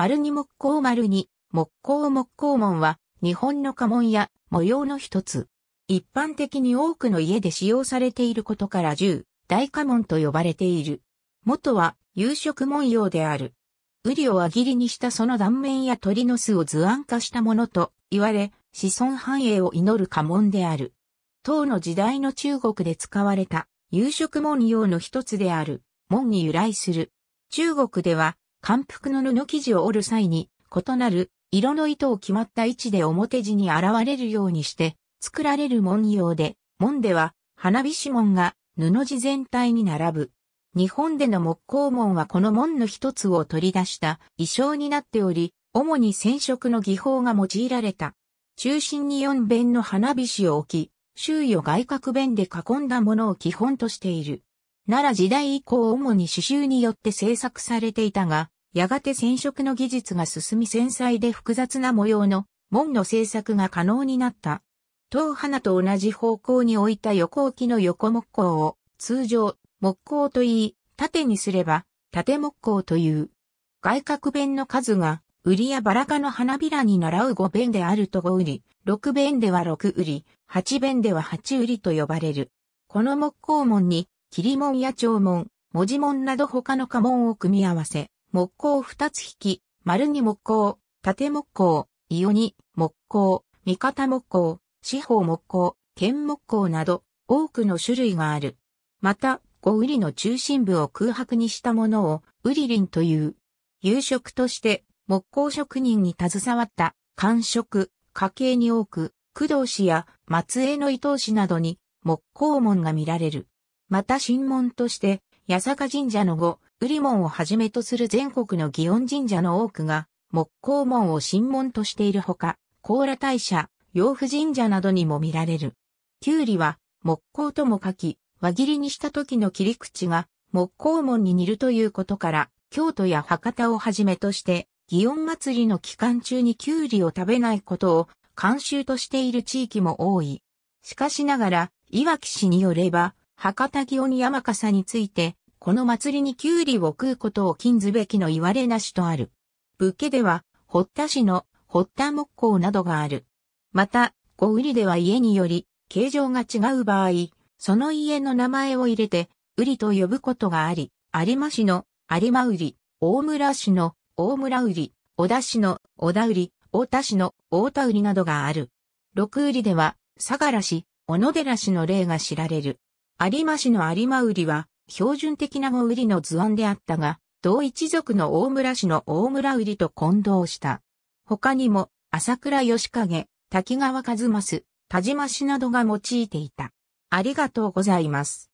丸二木工丸二、木工木工門は、日本の家紋や模様の一つ。一般的に多くの家で使用されていることから十、大家紋と呼ばれている。元は、夕食文様である。瓜りを輪切りにしたその断面や鳥の巣を図案化したものと言われ、子孫繁栄を祈る家紋である。唐の時代の中国で使われた、夕食文様の一つである、門に由来する。中国では、漢服の布生地を織る際に、異なる色の糸を決まった位置で表地に現れるようにして、作られる文様で、門では、花火師門が布地全体に並ぶ。日本での木工門はこの門の一つを取り出した衣装になっており、主に染色の技法が用いられた。中心に四弁の花火師を置き、周囲を外角弁で囲んだものを基本としている。奈良時代以降主に刺繍によって制作されていたが、やがて染色の技術が進み繊細で複雑な模様の門の製作が可能になった。当花と同じ方向に置いた横置きの横木工を通常木工と言い、縦にすれば縦木工という。外角弁の数が売りやバラ科の花びらに習う5弁であると5売り、6弁では6売り、8弁では8売りと呼ばれる。この木工門に、切り門や長門、文字門など他の家門を組み合わせ、木工二つ引き、丸に木工、縦木工、イオに木工、味方木工、四方木工、剣木工など多くの種類がある。また、五ウリの中心部を空白にしたものをウリリンという。夕食として木工職人に携わった官職、家系に多く、工藤氏や松江の伊藤氏などに木工門が見られる。また新門として八坂神社の後、瓜門をはじめとする全国の祇園神社の多くが、木工門を神門としているほか、甲羅大社、洋布神社などにも見られる。キュウリは、木工とも書き、輪切りにした時の切り口が、木工門に似るということから、京都や博多をはじめとして、祇園祭りの期間中にキュウリを食べないことを慣習としている地域も多い。しかしながら、いわき市によれば、博多祇園山笠について、この祭りにキュウリを食うことを禁ずべきの言われなしとある。仏家では、堀田市の堀田木工などがある。また、小売りでは家により、形状が違う場合、その家の名前を入れて、売りと呼ぶことがあり、有馬市の有馬売り、大村市の大村売り、小田市の小田売り、大田市の大田売りなどがある。六売りでは、相良市、小野寺市の例が知られる。有馬市の有馬売りは、標準的なも売りの図案であったが、同一族の大村氏の大村売りと混同した。他にも、朝倉義景、滝川和正、田島氏などが用いていた。ありがとうございます。